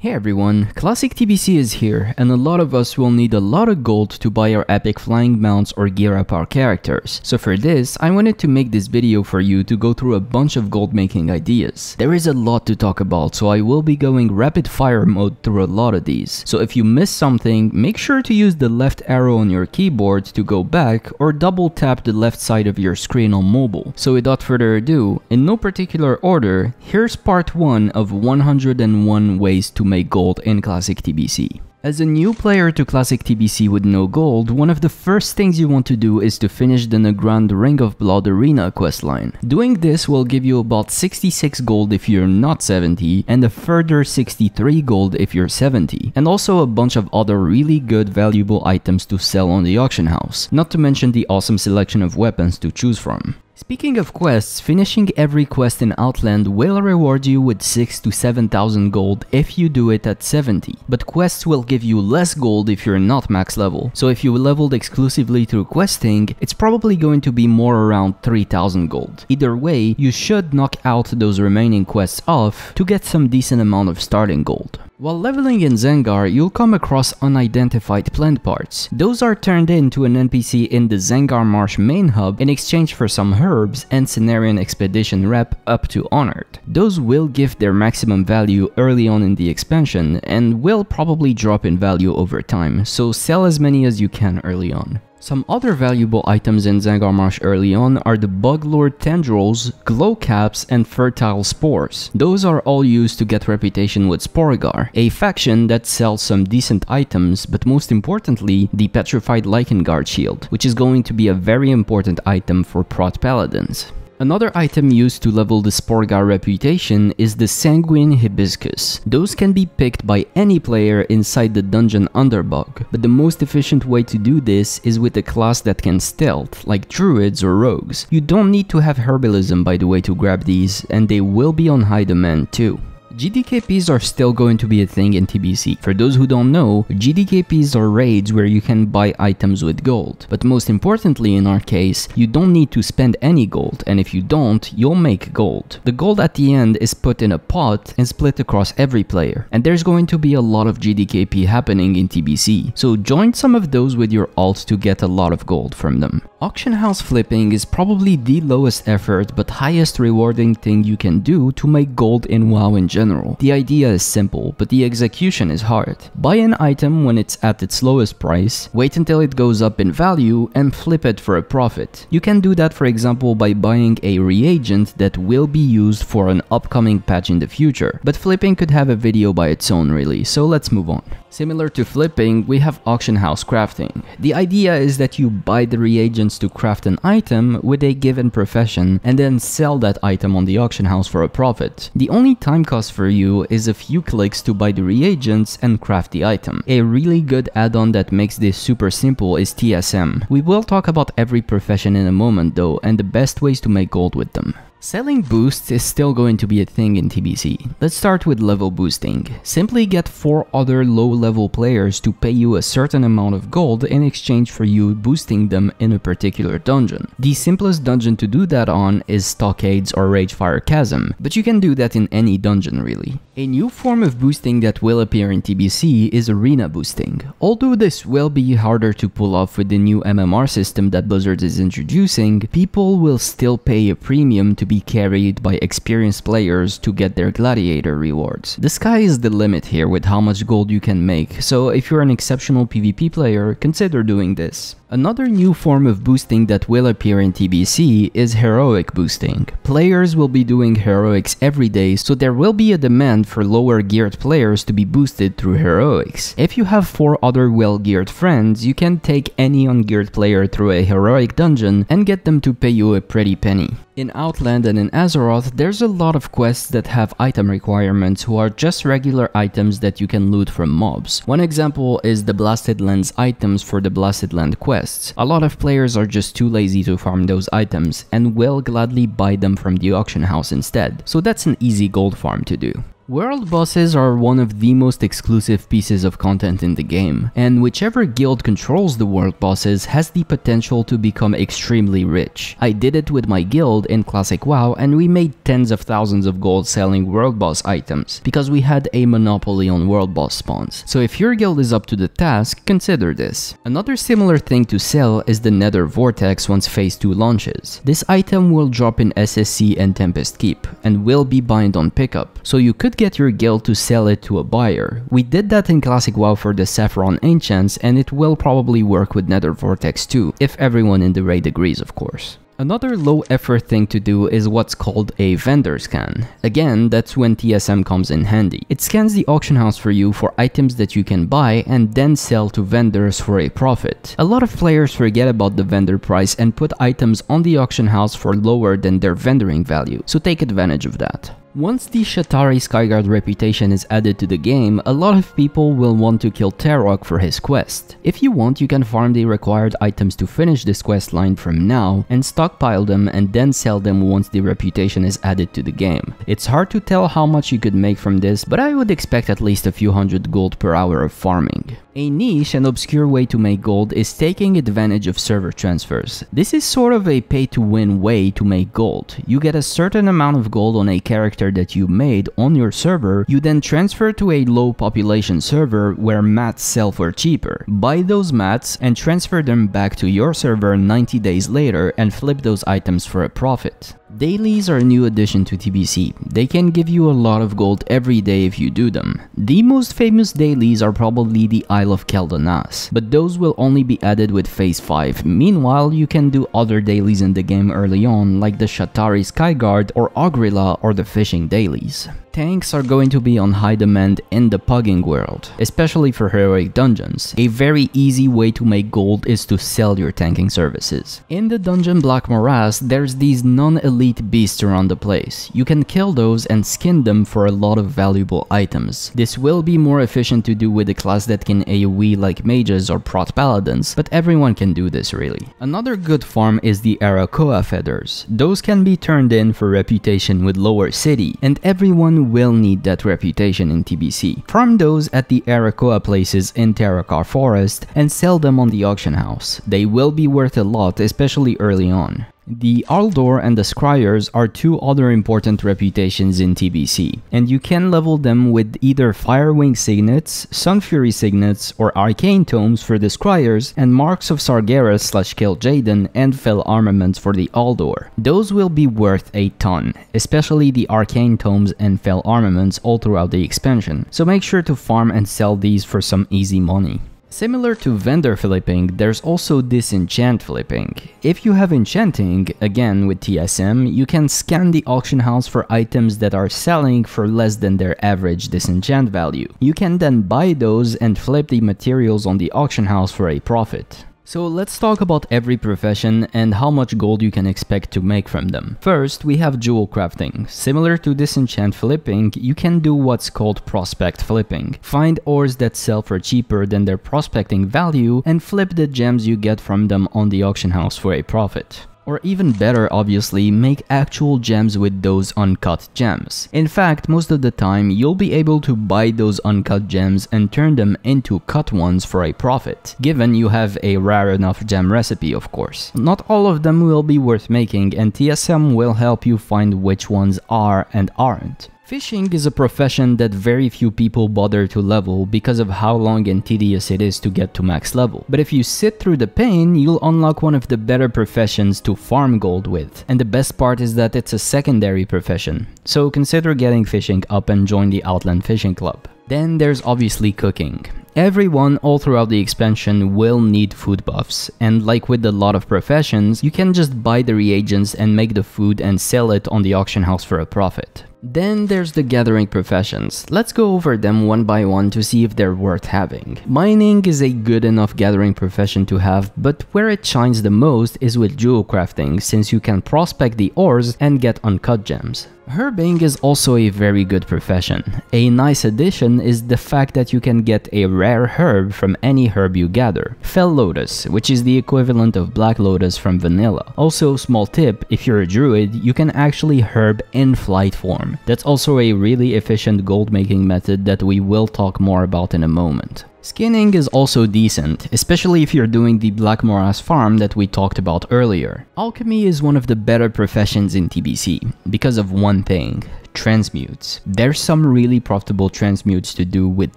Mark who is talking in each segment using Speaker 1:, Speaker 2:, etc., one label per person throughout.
Speaker 1: Hey everyone, Classic TBC is here, and a lot of us will need a lot of gold to buy our epic flying mounts or gear up our characters. So for this, I wanted to make this video for you to go through a bunch of gold making ideas. There is a lot to talk about, so I will be going rapid fire mode through a lot of these. So if you miss something, make sure to use the left arrow on your keyboard to go back, or double tap the left side of your screen on mobile. So without further ado, in no particular order, here's part 1 of 101 ways to make gold in Classic TBC. As a new player to Classic TBC with no gold, one of the first things you want to do is to finish the Nagrand Ring of Blood Arena questline. Doing this will give you about 66 gold if you're not 70, and a further 63 gold if you're 70, and also a bunch of other really good valuable items to sell on the auction house, not to mention the awesome selection of weapons to choose from. Speaking of quests, finishing every quest in Outland will reward you with 6 to 7000 gold if you do it at 70, but quests will give you less gold if you're not max level, so if you leveled exclusively through questing, it's probably going to be more around 3000 gold. Either way, you should knock out those remaining quests off to get some decent amount of starting gold. While leveling in Zengar, you'll come across unidentified plant parts. Those are turned in to an NPC in the Zengar Marsh main hub in exchange for some herbs and Cenarian Expedition rep up to honored. Those will give their maximum value early on in the expansion and will probably drop in value over time, so sell as many as you can early on. Some other valuable items in Zangarmash early on are the Buglord tendrils, glow caps, and fertile spores. Those are all used to get reputation with Sporigar, a faction that sells some decent items, but most importantly, the Petrified Lichen Guard shield, which is going to be a very important item for Prot Paladins. Another item used to level the Sporgar reputation is the Sanguine Hibiscus. Those can be picked by any player inside the dungeon Underbug, but the most efficient way to do this is with a class that can stealth, like druids or rogues. You don't need to have herbalism by the way to grab these, and they will be on high demand too. GDKPs are still going to be a thing in TBC. For those who don't know, GDKPs are raids where you can buy items with gold. But most importantly in our case, you don't need to spend any gold, and if you don't, you'll make gold. The gold at the end is put in a pot and split across every player. And there's going to be a lot of GDKP happening in TBC, so join some of those with your alt to get a lot of gold from them. Auction house flipping is probably the lowest effort but highest rewarding thing you can do to make gold in WoW in general general. The idea is simple, but the execution is hard. Buy an item when it's at its lowest price, wait until it goes up in value, and flip it for a profit. You can do that for example by buying a reagent that will be used for an upcoming patch in the future, but flipping could have a video by its own really, so let's move on. Similar to flipping, we have auction house crafting. The idea is that you buy the reagents to craft an item with a given profession and then sell that item on the auction house for a profit. The only time cost for you is a few clicks to buy the reagents and craft the item. A really good add-on that makes this super simple is TSM. We will talk about every profession in a moment though and the best ways to make gold with them. Selling boosts is still going to be a thing in TBC. Let's start with level boosting. Simply get 4 other low level players to pay you a certain amount of gold in exchange for you boosting them in a particular dungeon. The simplest dungeon to do that on is Stockades or Ragefire Chasm, but you can do that in any dungeon really. A new form of boosting that will appear in TBC is arena boosting, although this will be harder to pull off with the new MMR system that Blizzard is introducing, people will still pay a premium to be carried by experienced players to get their gladiator rewards. The sky is the limit here with how much gold you can make, so if you're an exceptional PvP player, consider doing this. Another new form of boosting that will appear in TBC is heroic boosting. Players will be doing heroics every day, so there will be a demand for lower geared players to be boosted through heroics. If you have 4 other well geared friends, you can take any ungeared player through a heroic dungeon and get them to pay you a pretty penny. In Outland and in Azeroth, there's a lot of quests that have item requirements who are just regular items that you can loot from mobs. One example is the Blasted Lands items for the Blasted Land quest quests. A lot of players are just too lazy to farm those items and will gladly buy them from the auction house instead, so that's an easy gold farm to do. World bosses are one of the most exclusive pieces of content in the game, and whichever guild controls the world bosses has the potential to become extremely rich. I did it with my guild in Classic WoW and we made tens of thousands of gold selling world boss items, because we had a monopoly on world boss spawns. So if your guild is up to the task, consider this. Another similar thing to sell is the Nether Vortex once Phase 2 launches. This item will drop in SSC and Tempest Keep, and will be bind on pickup, so you could get your guild to sell it to a buyer. We did that in Classic WoW for the Saffron Ancients and it will probably work with Nether Vortex too, if everyone in the raid agrees of course. Another low effort thing to do is what's called a vendor scan. Again, that's when TSM comes in handy. It scans the auction house for you for items that you can buy and then sell to vendors for a profit. A lot of players forget about the vendor price and put items on the auction house for lower than their vendoring value, so take advantage of that. Once the Shatari Skyguard reputation is added to the game, a lot of people will want to kill Terok for his quest. If you want, you can farm the required items to finish this quest line from now and stockpile them and then sell them once the reputation is added to the game. It's hard to tell how much you could make from this, but I would expect at least a few hundred gold per hour of farming. A niche and obscure way to make gold is taking advantage of server transfers. This is sort of a pay to win way to make gold. You get a certain amount of gold on a character that you made on your server, you then transfer to a low population server where mats sell for cheaper. Buy those mats and transfer them back to your server 90 days later and flip those items for a profit. Dailies are a new addition to TBC. They can give you a lot of gold every day if you do them. The most famous dailies are probably the Isle of Keldonas, but those will only be added with phase 5. Meanwhile, you can do other dailies in the game early on, like the Shatari Skyguard or Ogrilla or the fishing dailies. Tanks are going to be on high demand in the pugging world, especially for heroic dungeons. A very easy way to make gold is to sell your tanking services. In the dungeon Black Morass, there's these non-elite beasts around the place. You can kill those and skin them for a lot of valuable items. This will be more efficient to do with a class that can AoE like mages or prot paladins, but everyone can do this really. Another good farm is the Arakoa feathers. Those can be turned in for reputation with lower city, and everyone will need that reputation in TBC, farm those at the Arakoa places in Terrakar Forest and sell them on the auction house. They will be worth a lot, especially early on. The Aldor and the Scryers are two other important reputations in TBC, and you can level them with either Firewing Signets, Sunfury Signets, or Arcane Tomes for the Scryers, and Marks of Sargeras slash Kill Jaden and Fell Armaments for the Aldor. Those will be worth a ton, especially the Arcane Tomes and Fell Armaments all throughout the expansion, so make sure to farm and sell these for some easy money. Similar to vendor flipping, there's also disenchant flipping. If you have enchanting, again with TSM, you can scan the auction house for items that are selling for less than their average disenchant value. You can then buy those and flip the materials on the auction house for a profit. So let's talk about every profession and how much gold you can expect to make from them. First, we have jewel crafting. Similar to disenchant flipping, you can do what's called prospect flipping. Find ores that sell for cheaper than their prospecting value and flip the gems you get from them on the auction house for a profit. Or even better obviously, make actual gems with those uncut gems. In fact, most of the time you'll be able to buy those uncut gems and turn them into cut ones for a profit, given you have a rare enough gem recipe of course. Not all of them will be worth making and TSM will help you find which ones are and aren't. Fishing is a profession that very few people bother to level because of how long and tedious it is to get to max level. But if you sit through the pain, you'll unlock one of the better professions to farm gold with. And the best part is that it's a secondary profession. So consider getting fishing up and join the Outland Fishing Club. Then there's obviously cooking. Everyone all throughout the expansion will need food buffs, and like with a lot of professions, you can just buy the reagents and make the food and sell it on the auction house for a profit. Then there's the gathering professions. Let's go over them one by one to see if they're worth having. Mining is a good enough gathering profession to have, but where it shines the most is with jewel crafting, since you can prospect the ores and get uncut gems. Herbing is also a very good profession. A nice addition is the fact that you can get a rare herb from any herb you gather. Fell Lotus, which is the equivalent of Black Lotus from vanilla. Also, small tip, if you're a druid, you can actually herb in flight form. That's also a really efficient gold making method that we will talk more about in a moment. Skinning is also decent, especially if you're doing the Black Morass farm that we talked about earlier. Alchemy is one of the better professions in TBC, because of one thing, transmutes. There's some really profitable transmutes to do with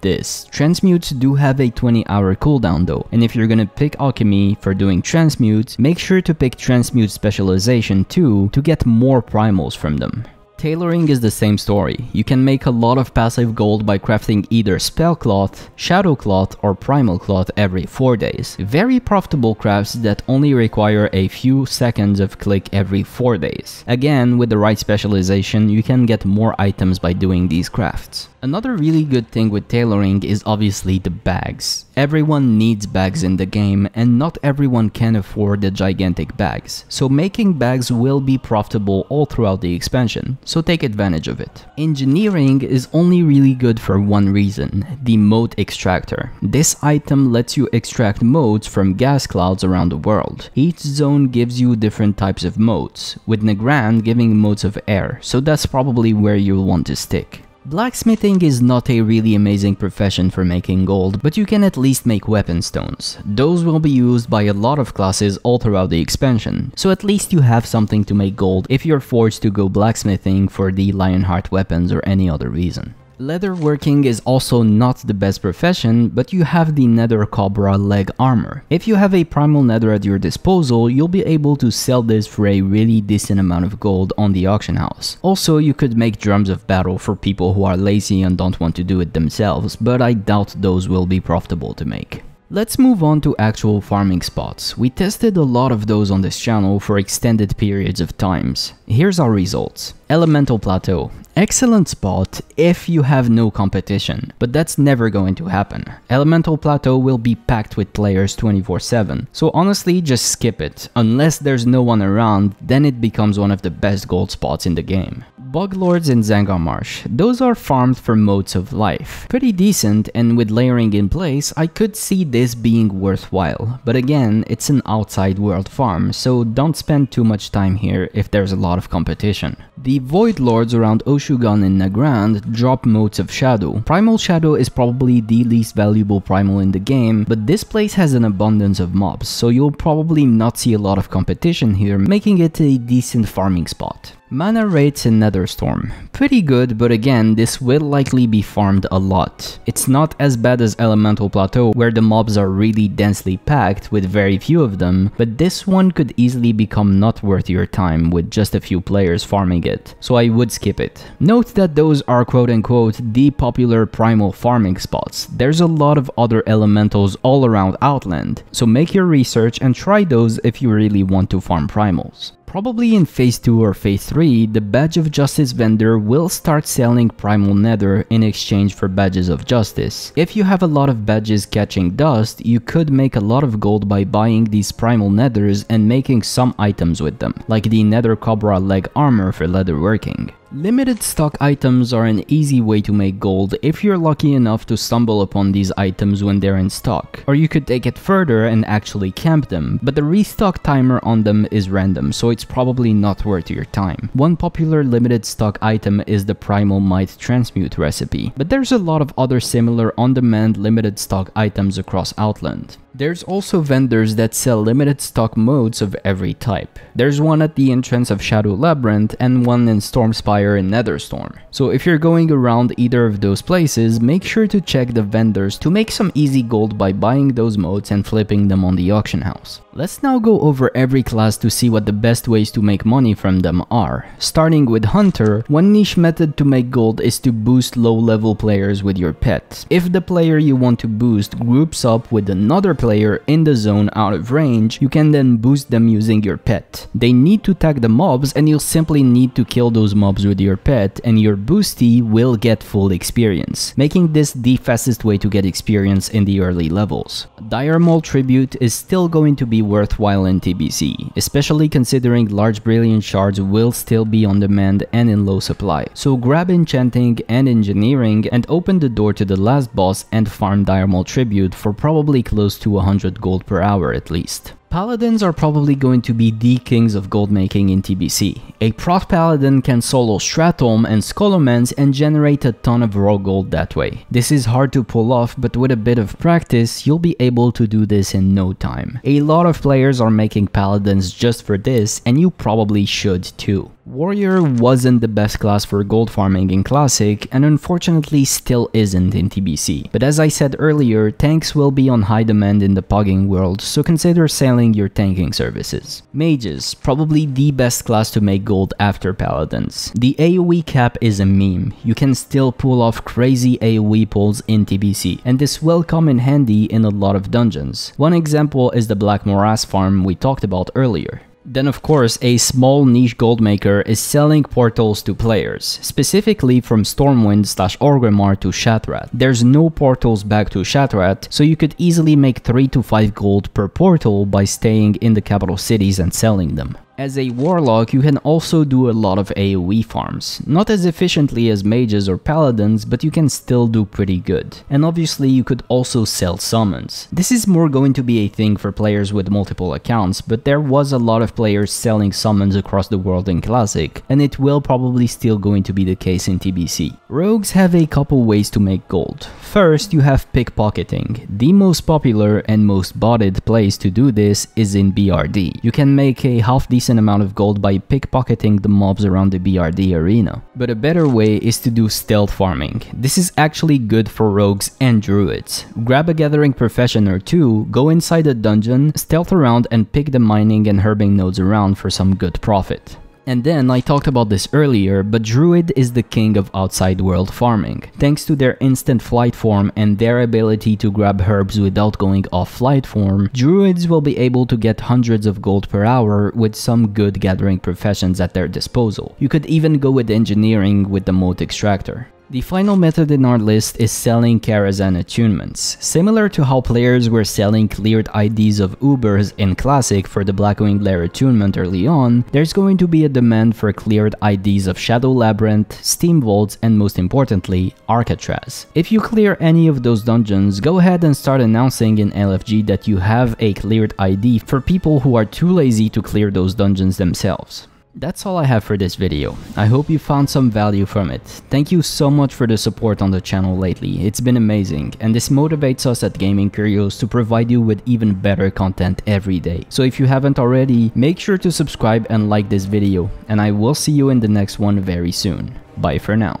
Speaker 1: this. Transmutes do have a 20 hour cooldown though, and if you're gonna pick alchemy for doing transmutes, make sure to pick transmute specialization too to get more primals from them. Tailoring is the same story. You can make a lot of passive gold by crafting either spell cloth, shadow cloth or primal cloth every 4 days. Very profitable crafts that only require a few seconds of click every 4 days. Again, with the right specialization, you can get more items by doing these crafts. Another really good thing with tailoring is obviously the bags. Everyone needs bags in the game and not everyone can afford the gigantic bags, so making bags will be profitable all throughout the expansion, so take advantage of it. Engineering is only really good for one reason, the moat extractor. This item lets you extract moats from gas clouds around the world. Each zone gives you different types of moats, with Nagrand giving moats of air, so that's probably where you'll want to stick. Blacksmithing is not a really amazing profession for making gold, but you can at least make weapon stones. Those will be used by a lot of classes all throughout the expansion, so at least you have something to make gold if you're forced to go blacksmithing for the Lionheart weapons or any other reason. Leatherworking is also not the best profession, but you have the Nether Cobra leg armor. If you have a primal nether at your disposal, you'll be able to sell this for a really decent amount of gold on the auction house. Also, you could make drums of battle for people who are lazy and don't want to do it themselves, but I doubt those will be profitable to make. Let's move on to actual farming spots. We tested a lot of those on this channel for extended periods of times. Here's our results. Elemental Plateau. Excellent spot if you have no competition, but that's never going to happen. Elemental Plateau will be packed with players 24-7, so honestly just skip it. Unless there's no one around, then it becomes one of the best gold spots in the game. Bug lords Zanga Marsh. those are farmed for modes of life. Pretty decent and with layering in place, I could see this being worthwhile, but again, it's an outside world farm, so don't spend too much time here if there's a lot of competition. The Void Lords around Oshugan and Nagrand drop modes of shadow. Primal Shadow is probably the least valuable primal in the game, but this place has an abundance of mobs, so you'll probably not see a lot of competition here, making it a decent farming spot. Mana rate's in Netherstorm. Pretty good, but again, this will likely be farmed a lot. It's not as bad as Elemental Plateau, where the mobs are really densely packed with very few of them, but this one could easily become not worth your time with just a few players farming it, so I would skip it. Note that those are quote-unquote the popular primal farming spots. There's a lot of other elementals all around Outland, so make your research and try those if you really want to farm primals. Probably in phase 2 or phase 3, the Badge of Justice vendor will start selling Primal Nether in exchange for Badges of Justice. If you have a lot of badges catching dust, you could make a lot of gold by buying these Primal Nethers and making some items with them, like the Nether Cobra leg armor for leatherworking. Limited stock items are an easy way to make gold if you're lucky enough to stumble upon these items when they're in stock, or you could take it further and actually camp them, but the restock timer on them is random, so it's probably not worth your time. One popular limited stock item is the Primal Might Transmute recipe, but there's a lot of other similar on-demand limited stock items across Outland. There's also vendors that sell limited stock modes of every type. There's one at the entrance of Shadow Labyrinth and one in Stormspire and Netherstorm. So if you're going around either of those places, make sure to check the vendors to make some easy gold by buying those modes and flipping them on the auction house. Let's now go over every class to see what the best ways to make money from them are. Starting with Hunter, one niche method to make gold is to boost low level players with your pet. If the player you want to boost groups up with another player in the zone out of range, you can then boost them using your pet. They need to tag the mobs and you'll simply need to kill those mobs with your pet and your boostie will get full experience, making this the fastest way to get experience in the early levels. Dire Maul Tribute is still going to be worthwhile in TBC, especially considering large Brilliant Shards will still be on demand and in low supply. So grab Enchanting and Engineering and open the door to the last boss and farm Dire Maul Tribute for probably close to 100 gold per hour at least. Paladins are probably going to be the kings of gold making in TBC. A proc paladin can solo Stratom and Scholomance and generate a ton of raw gold that way. This is hard to pull off, but with a bit of practice, you'll be able to do this in no time. A lot of players are making paladins just for this, and you probably should too. Warrior wasn't the best class for gold farming in Classic, and unfortunately still isn't in TBC. But as I said earlier, tanks will be on high demand in the pogging world, so consider selling your tanking services. Mages, probably the best class to make gold after Paladins. The AoE cap is a meme, you can still pull off crazy AoE pulls in TBC, and this will come in handy in a lot of dungeons. One example is the Black Morass farm we talked about earlier. Then of course, a small niche goldmaker is selling portals to players, specifically from Stormwind slash Orgrimmar to Shatrat. There's no portals back to Shatrat, so you could easily make 3 to 5 gold per portal by staying in the capital cities and selling them. As a warlock, you can also do a lot of AoE farms. Not as efficiently as mages or paladins, but you can still do pretty good. And obviously you could also sell summons. This is more going to be a thing for players with multiple accounts, but there was a lot of players selling summons across the world in Classic, and it will probably still going to be the case in TBC. Rogues have a couple ways to make gold. First, you have pickpocketing. The most popular and most botted place to do this is in BRD. You can make a half decent decent amount of gold by pickpocketing the mobs around the BRD arena. But a better way is to do stealth farming. This is actually good for rogues and druids. Grab a gathering profession or two, go inside a dungeon, stealth around and pick the mining and herbing nodes around for some good profit. And then I talked about this earlier, but Druid is the king of outside world farming, thanks to their instant flight form and their ability to grab herbs without going off flight form, Druids will be able to get hundreds of gold per hour with some good gathering professions at their disposal. You could even go with engineering with the moat extractor. The final method in our list is selling Karazhan attunements, similar to how players were selling cleared IDs of Ubers in Classic for the Blackwing Lair attunement early on, there's going to be a demand for cleared IDs of Shadow Labyrinth, Steam Vaults, and most importantly, Arcatraz. If you clear any of those dungeons, go ahead and start announcing in LFG that you have a cleared ID for people who are too lazy to clear those dungeons themselves. That's all I have for this video. I hope you found some value from it. Thank you so much for the support on the channel lately, it's been amazing, and this motivates us at Gaming Curios to provide you with even better content every day. So if you haven't already, make sure to subscribe and like this video, and I will see you in the next one very soon. Bye for now.